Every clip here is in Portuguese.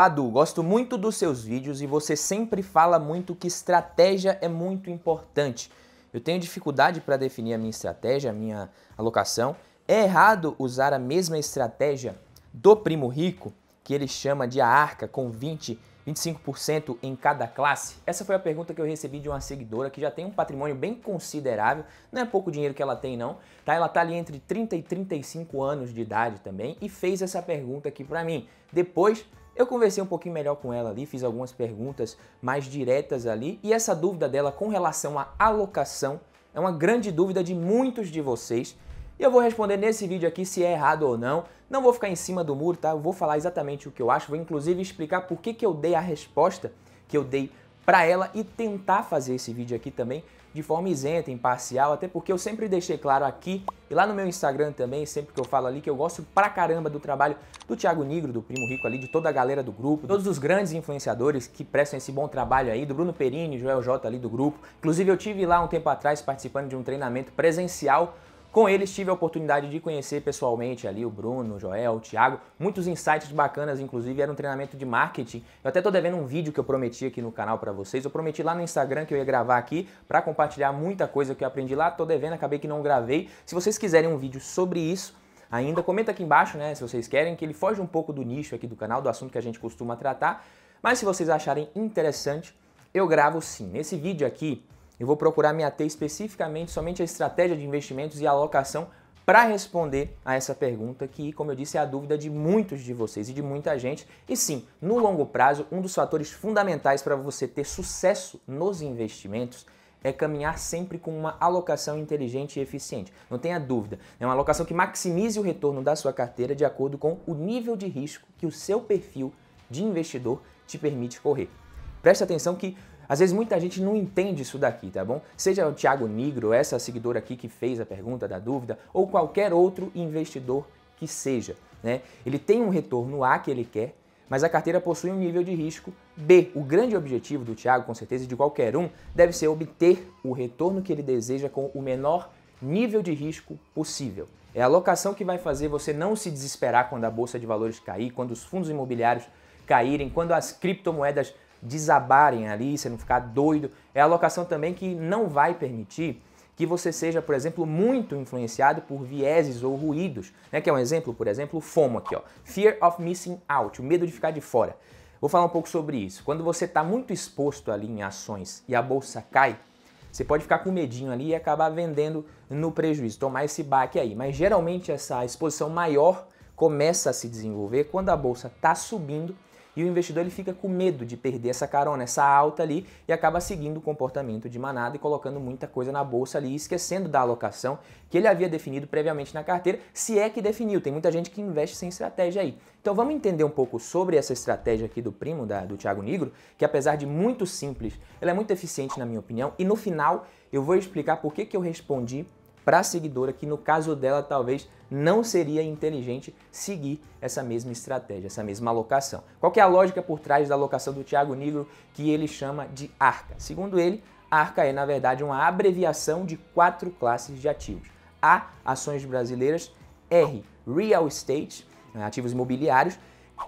Padu, gosto muito dos seus vídeos e você sempre fala muito que estratégia é muito importante. Eu tenho dificuldade para definir a minha estratégia, a minha alocação. É errado usar a mesma estratégia do primo rico, que ele chama de a arca, com 20, 25% em cada classe? Essa foi a pergunta que eu recebi de uma seguidora que já tem um patrimônio bem considerável, não é pouco dinheiro que ela tem não, tá? Ela tá ali entre 30 e 35 anos de idade também e fez essa pergunta aqui para mim. Depois eu conversei um pouquinho melhor com ela ali, fiz algumas perguntas mais diretas ali, e essa dúvida dela com relação à alocação é uma grande dúvida de muitos de vocês. E eu vou responder nesse vídeo aqui se é errado ou não. Não vou ficar em cima do muro, tá? Eu vou falar exatamente o que eu acho, vou inclusive explicar por que, que eu dei a resposta que eu dei para ela e tentar fazer esse vídeo aqui também de forma isenta, imparcial, até porque eu sempre deixei claro aqui e lá no meu Instagram também, sempre que eu falo ali, que eu gosto pra caramba do trabalho do Thiago Nigro, do Primo Rico ali, de toda a galera do grupo, todos os grandes influenciadores que prestam esse bom trabalho aí, do Bruno Perini, Joel J ali do grupo. Inclusive eu tive lá um tempo atrás participando de um treinamento presencial com eles tive a oportunidade de conhecer pessoalmente ali o Bruno, o Joel, o Thiago, muitos insights bacanas, inclusive era um treinamento de marketing. Eu até tô devendo um vídeo que eu prometi aqui no canal para vocês. Eu prometi lá no Instagram que eu ia gravar aqui para compartilhar muita coisa que eu aprendi lá. Tô devendo, acabei que não gravei. Se vocês quiserem um vídeo sobre isso, ainda comenta aqui embaixo, né, se vocês querem que ele foge um pouco do nicho aqui do canal, do assunto que a gente costuma tratar. Mas se vocês acharem interessante, eu gravo sim. Nesse vídeo aqui, eu vou procurar me ater especificamente somente à estratégia de investimentos e alocação para responder a essa pergunta que, como eu disse, é a dúvida de muitos de vocês e de muita gente. E sim, no longo prazo, um dos fatores fundamentais para você ter sucesso nos investimentos é caminhar sempre com uma alocação inteligente e eficiente. Não tenha dúvida, é uma alocação que maximize o retorno da sua carteira de acordo com o nível de risco que o seu perfil de investidor te permite correr. Preste atenção que às vezes muita gente não entende isso daqui, tá bom? Seja o Thiago Negro, essa seguidora aqui que fez a pergunta da dúvida, ou qualquer outro investidor que seja, né? Ele tem um retorno A que ele quer, mas a carteira possui um nível de risco B. O grande objetivo do Thiago, com certeza, e de qualquer um, deve ser obter o retorno que ele deseja com o menor nível de risco possível. É a alocação que vai fazer você não se desesperar quando a bolsa de valores cair, quando os fundos imobiliários caírem, quando as criptomoedas desabarem ali, você não ficar doido. É a locação também que não vai permitir que você seja, por exemplo, muito influenciado por vieses ou ruídos, né? Que é um exemplo, por exemplo, o FOMO aqui, ó. Fear of missing out, o medo de ficar de fora. Vou falar um pouco sobre isso. Quando você está muito exposto ali em ações e a bolsa cai, você pode ficar com medinho ali e acabar vendendo no prejuízo, tomar esse baque aí. Mas geralmente essa exposição maior começa a se desenvolver quando a bolsa está subindo e o investidor ele fica com medo de perder essa carona, essa alta ali e acaba seguindo o comportamento de manada e colocando muita coisa na bolsa ali, esquecendo da alocação que ele havia definido previamente na carteira, se é que definiu. Tem muita gente que investe sem estratégia aí. Então vamos entender um pouco sobre essa estratégia aqui do primo, da, do Thiago Negro que apesar de muito simples, ela é muito eficiente na minha opinião e no final eu vou explicar por que, que eu respondi para a seguidora, que no caso dela talvez não seria inteligente seguir essa mesma estratégia, essa mesma alocação. Qual é a lógica por trás da alocação do Tiago Nível que ele chama de ARCA? Segundo ele, ARCA é na verdade uma abreviação de quatro classes de ativos. A, ações brasileiras, R, real estate, né, ativos imobiliários,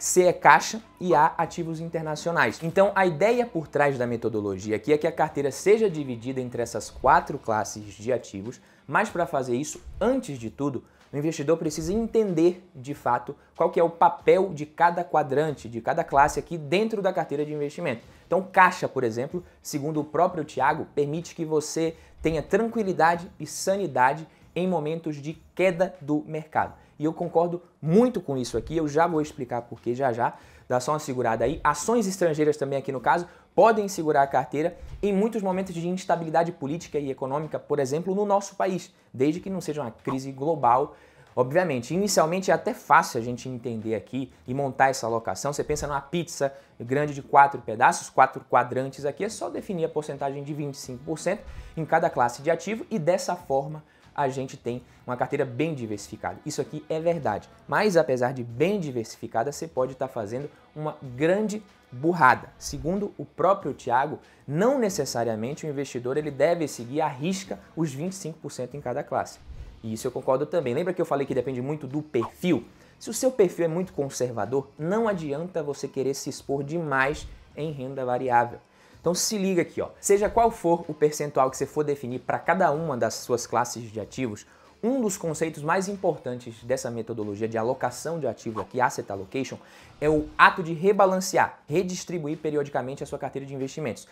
C é caixa e A ativos internacionais. Então a ideia por trás da metodologia aqui é que a carteira seja dividida entre essas quatro classes de ativos mas para fazer isso, antes de tudo, o investidor precisa entender de fato qual que é o papel de cada quadrante, de cada classe aqui dentro da carteira de investimento. Então, caixa, por exemplo, segundo o próprio Tiago, permite que você tenha tranquilidade e sanidade em momentos de queda do mercado. E eu concordo muito com isso aqui, eu já vou explicar por que já já. Dá só uma segurada aí. Ações estrangeiras também aqui no caso, podem segurar a carteira em muitos momentos de instabilidade política e econômica, por exemplo, no nosso país, desde que não seja uma crise global. Obviamente, inicialmente é até fácil a gente entender aqui e montar essa alocação. Você pensa numa pizza grande de quatro pedaços, quatro quadrantes aqui, é só definir a porcentagem de 25% em cada classe de ativo e dessa forma a gente tem uma carteira bem diversificada. Isso aqui é verdade. Mas apesar de bem diversificada, você pode estar tá fazendo uma grande burrada. Segundo o próprio Tiago, não necessariamente o investidor ele deve seguir a risca os 25% em cada classe. E isso eu concordo também. Lembra que eu falei que depende muito do perfil? Se o seu perfil é muito conservador, não adianta você querer se expor demais em renda variável. Então se liga aqui, ó. Seja qual for o percentual que você for definir para cada uma das suas classes de ativos, um dos conceitos mais importantes dessa metodologia de alocação de ativo aqui, asset allocation, é o ato de rebalancear, redistribuir periodicamente a sua carteira de investimentos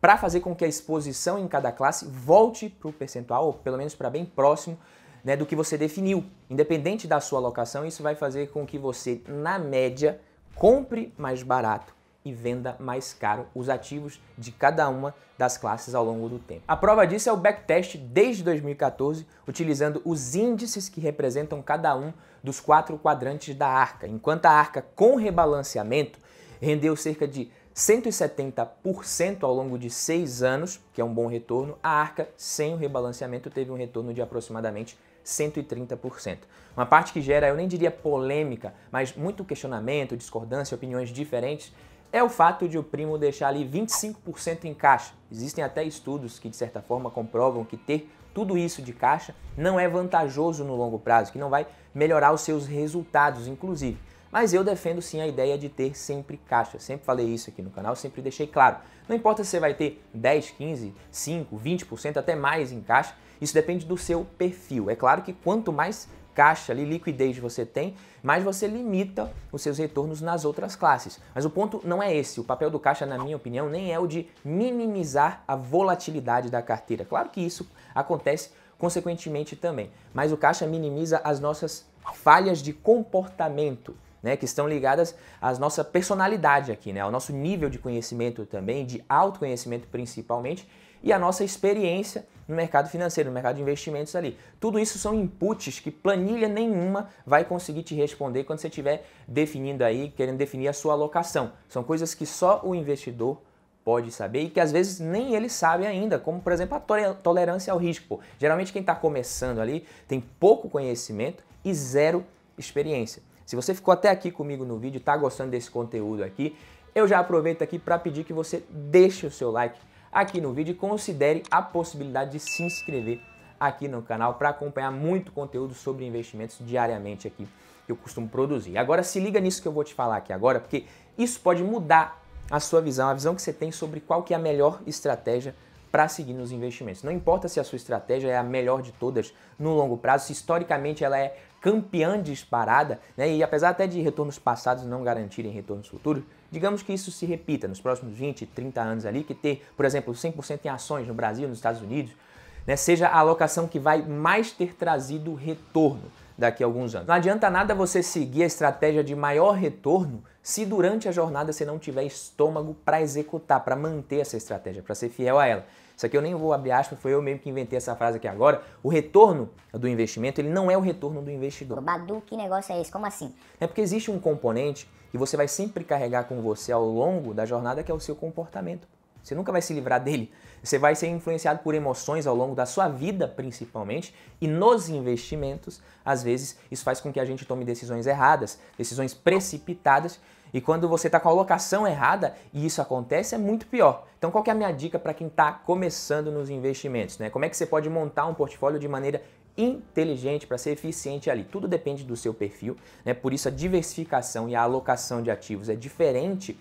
para fazer com que a exposição em cada classe volte para o percentual, ou pelo menos para bem próximo né, do que você definiu. Independente da sua alocação, isso vai fazer com que você, na média, compre mais barato e venda mais caro os ativos de cada uma das classes ao longo do tempo. A prova disso é o backtest desde 2014, utilizando os índices que representam cada um dos quatro quadrantes da arca, enquanto a arca com rebalanceamento rendeu cerca de 170% ao longo de seis anos, que é um bom retorno, a arca sem o rebalanceamento teve um retorno de aproximadamente 130%. Uma parte que gera, eu nem diria polêmica, mas muito questionamento, discordância, opiniões diferentes, é o fato de o primo deixar ali 25% em caixa. Existem até estudos que, de certa forma, comprovam que ter tudo isso de caixa não é vantajoso no longo prazo, que não vai melhorar os seus resultados, inclusive. Mas eu defendo sim a ideia de ter sempre caixa. Sempre falei isso aqui no canal, sempre deixei claro. Não importa se você vai ter 10, 15, 5, 20%, até mais em caixa, isso depende do seu perfil. É claro que quanto mais caixa ali, liquidez você tem, mas você limita os seus retornos nas outras classes. Mas o ponto não é esse. O papel do caixa, na minha opinião, nem é o de minimizar a volatilidade da carteira. Claro que isso acontece consequentemente também, mas o caixa minimiza as nossas falhas de comportamento. Né, que estão ligadas à nossa personalidade aqui, né, ao nosso nível de conhecimento também, de autoconhecimento principalmente, e a nossa experiência no mercado financeiro, no mercado de investimentos ali. Tudo isso são inputs que planilha nenhuma vai conseguir te responder quando você estiver definindo aí, querendo definir a sua alocação. São coisas que só o investidor pode saber e que às vezes nem ele sabe ainda, como por exemplo a tolerância ao risco. Geralmente quem está começando ali tem pouco conhecimento e zero experiência. Se você ficou até aqui comigo no vídeo, está gostando desse conteúdo aqui, eu já aproveito aqui para pedir que você deixe o seu like aqui no vídeo e considere a possibilidade de se inscrever aqui no canal para acompanhar muito conteúdo sobre investimentos diariamente aqui que eu costumo produzir. Agora se liga nisso que eu vou te falar aqui agora, porque isso pode mudar a sua visão, a visão que você tem sobre qual que é a melhor estratégia para seguir nos investimentos. Não importa se a sua estratégia é a melhor de todas no longo prazo, se historicamente ela é campeã disparada, né? e apesar até de retornos passados não garantirem retornos futuros, digamos que isso se repita nos próximos 20, 30 anos ali, que ter, por exemplo, 100% em ações no Brasil, nos Estados Unidos, né? seja a alocação que vai mais ter trazido retorno daqui a alguns anos. Não adianta nada você seguir a estratégia de maior retorno se durante a jornada você não tiver estômago para executar, para manter essa estratégia, para ser fiel a ela. Isso aqui eu nem vou abrir aspas, foi eu mesmo que inventei essa frase aqui agora. O retorno do investimento, ele não é o retorno do investidor. Badu, que negócio é esse? Como assim? É porque existe um componente que você vai sempre carregar com você ao longo da jornada, que é o seu comportamento. Você nunca vai se livrar dele. Você vai ser influenciado por emoções ao longo da sua vida, principalmente, e nos investimentos, às vezes, isso faz com que a gente tome decisões erradas, decisões precipitadas e quando você está com a locação errada e isso acontece, é muito pior. Então, qual é a minha dica para quem está começando nos investimentos? Né? Como é que você pode montar um portfólio de maneira inteligente para ser eficiente ali? Tudo depende do seu perfil, né? por isso a diversificação e a alocação de ativos é diferente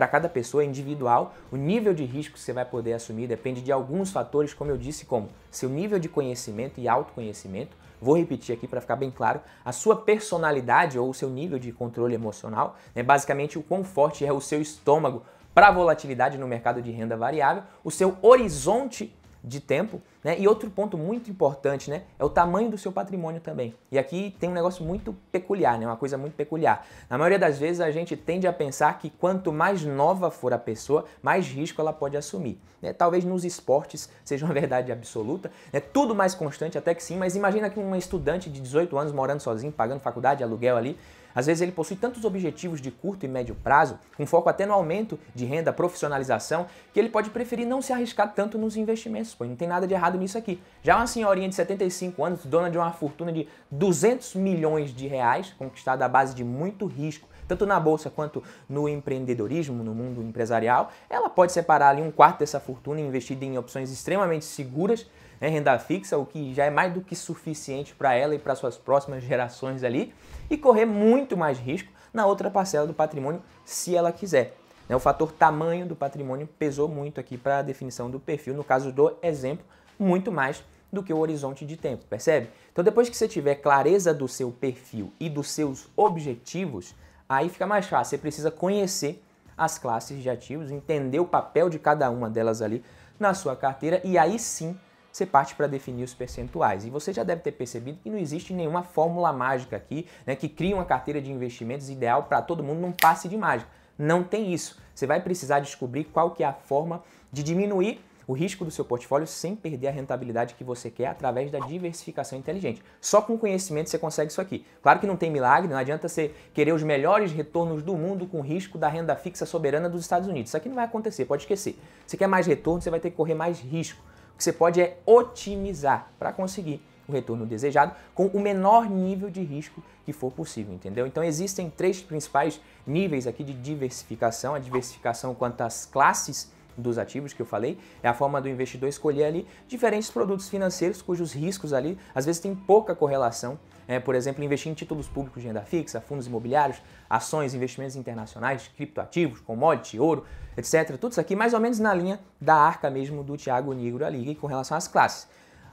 para cada pessoa, é individual. O nível de risco que você vai poder assumir depende de alguns fatores, como eu disse, como seu nível de conhecimento e autoconhecimento. Vou repetir aqui para ficar bem claro: a sua personalidade ou o seu nível de controle emocional, né, basicamente o quão forte é o seu estômago para volatilidade no mercado de renda variável, o seu horizonte de tempo, né? E outro ponto muito importante, né, é o tamanho do seu patrimônio também. E aqui tem um negócio muito peculiar, né, uma coisa muito peculiar. Na maioria das vezes a gente tende a pensar que quanto mais nova for a pessoa, mais risco ela pode assumir. Né? Talvez nos esportes seja uma verdade absoluta, né? Tudo mais constante até que sim, mas imagina que um estudante de 18 anos morando sozinho, pagando faculdade, aluguel ali, às vezes ele possui tantos objetivos de curto e médio prazo, com foco até no aumento de renda, profissionalização, que ele pode preferir não se arriscar tanto nos investimentos, Pois não tem nada de errado nisso aqui. Já uma senhorinha de 75 anos, dona de uma fortuna de 200 milhões de reais, conquistada à base de muito risco, tanto na bolsa quanto no empreendedorismo, no mundo empresarial, ela pode separar ali um quarto dessa fortuna investida em opções extremamente seguras né, renda fixa, o que já é mais do que suficiente para ela e para suas próximas gerações ali, e correr muito mais risco na outra parcela do patrimônio, se ela quiser. Né, o fator tamanho do patrimônio pesou muito aqui para a definição do perfil, no caso do exemplo, muito mais do que o horizonte de tempo, percebe? Então, depois que você tiver clareza do seu perfil e dos seus objetivos, aí fica mais fácil. Você precisa conhecer as classes de ativos, entender o papel de cada uma delas ali na sua carteira e aí sim você parte para definir os percentuais. E você já deve ter percebido que não existe nenhuma fórmula mágica aqui, né, que cria uma carteira de investimentos ideal para todo mundo num passe de mágica. Não tem isso. Você vai precisar descobrir qual que é a forma de diminuir o risco do seu portfólio sem perder a rentabilidade que você quer através da diversificação inteligente. Só com conhecimento você consegue isso aqui. Claro que não tem milagre, não adianta você querer os melhores retornos do mundo com risco da renda fixa soberana dos Estados Unidos. Isso aqui não vai acontecer, pode esquecer. Você quer mais retorno, você vai ter que correr mais risco que você pode é otimizar para conseguir o retorno desejado com o menor nível de risco que for possível, entendeu? Então existem três principais níveis aqui de diversificação, a diversificação quanto às classes dos ativos que eu falei, é a forma do investidor escolher ali diferentes produtos financeiros cujos riscos ali às vezes têm pouca correlação é, por exemplo, investir em títulos públicos de renda fixa, fundos imobiliários, ações, investimentos internacionais, criptoativos, commodity, ouro, etc. Tudo isso aqui mais ou menos na linha da arca mesmo do Tiago Nigro ali com relação às classes.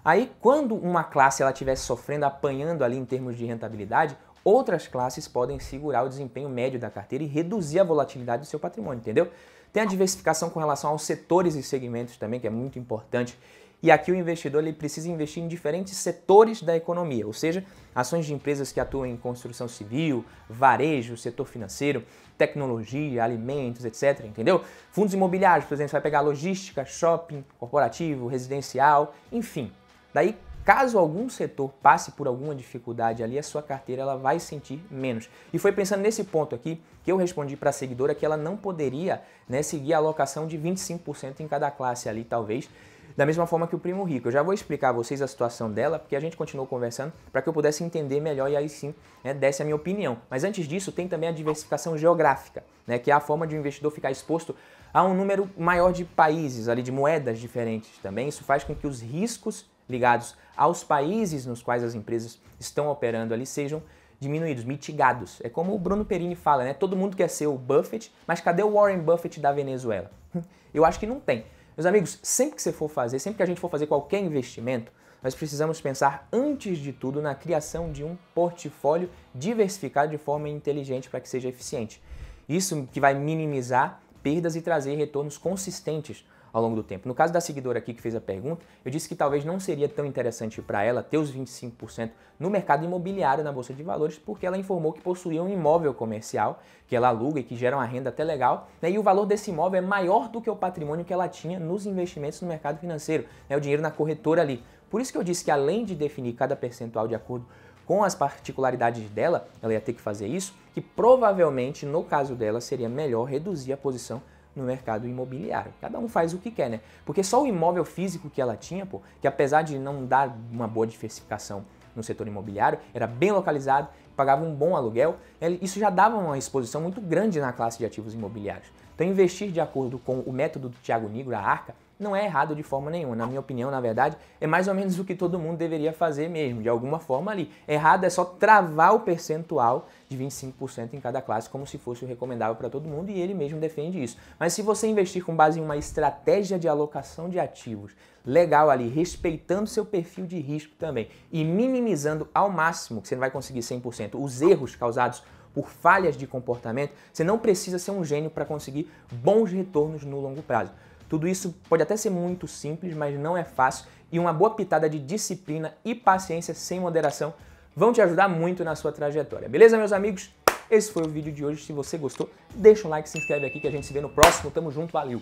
Aí, quando uma classe ela estiver sofrendo, apanhando ali em termos de rentabilidade, outras classes podem segurar o desempenho médio da carteira e reduzir a volatilidade do seu patrimônio, entendeu? Tem a diversificação com relação aos setores e segmentos também, que é muito importante. E aqui o investidor ele precisa investir em diferentes setores da economia, ou seja, ações de empresas que atuam em construção civil, varejo, setor financeiro, tecnologia, alimentos, etc. Entendeu? Fundos imobiliários, por exemplo, você vai pegar logística, shopping, corporativo, residencial, enfim. Daí, caso algum setor passe por alguma dificuldade ali, a sua carteira ela vai sentir menos. E foi pensando nesse ponto aqui que eu respondi para a seguidora que ela não poderia né, seguir a alocação de 25% em cada classe ali, talvez da mesma forma que o primo rico. Eu já vou explicar a vocês a situação dela, porque a gente continuou conversando para que eu pudesse entender melhor e aí sim né, desse a minha opinião. Mas antes disso, tem também a diversificação geográfica, né, que é a forma de um investidor ficar exposto a um número maior de países, ali de moedas diferentes também. Isso faz com que os riscos ligados aos países nos quais as empresas estão operando ali sejam diminuídos, mitigados. É como o Bruno Perini fala, né? Todo mundo quer ser o Buffett, mas cadê o Warren Buffett da Venezuela? Eu acho que não tem. Meus amigos, sempre que você for fazer, sempre que a gente for fazer qualquer investimento, nós precisamos pensar antes de tudo na criação de um portfólio diversificado de forma inteligente para que seja eficiente. Isso que vai minimizar perdas e trazer retornos consistentes ao longo do tempo. No caso da seguidora aqui que fez a pergunta, eu disse que talvez não seria tão interessante para ela ter os 25% no mercado imobiliário na Bolsa de Valores, porque ela informou que possuía um imóvel comercial que ela aluga e que gera uma renda até legal, né, e o valor desse imóvel é maior do que o patrimônio que ela tinha nos investimentos no mercado financeiro, né, o dinheiro na corretora ali. Por isso que eu disse que além de definir cada percentual de acordo com as particularidades dela, ela ia ter que fazer isso, que provavelmente no caso dela seria melhor reduzir a posição no mercado imobiliário. Cada um faz o que quer, né? Porque só o imóvel físico que ela tinha, pô, que apesar de não dar uma boa diversificação no setor imobiliário, era bem localizado, pagava um bom aluguel, isso já dava uma exposição muito grande na classe de ativos imobiliários. Então investir de acordo com o método do Tiago Nigro, a ARCA, não é errado de forma nenhuma. Na minha opinião, na verdade, é mais ou menos o que todo mundo deveria fazer mesmo, de alguma forma ali. Errado é só travar o percentual de 25% em cada classe, como se fosse o recomendável para todo mundo, e ele mesmo defende isso. Mas se você investir com base em uma estratégia de alocação de ativos legal ali, respeitando seu perfil de risco também e minimizando ao máximo, que você não vai conseguir 100%, os erros causados por falhas de comportamento, você não precisa ser um gênio para conseguir bons retornos no longo prazo. Tudo isso pode até ser muito simples, mas não é fácil, e uma boa pitada de disciplina e paciência sem moderação vão te ajudar muito na sua trajetória. Beleza, meus amigos? Esse foi o vídeo de hoje. Se você gostou, deixa um like, se inscreve aqui que a gente se vê no próximo. Tamo junto, valeu!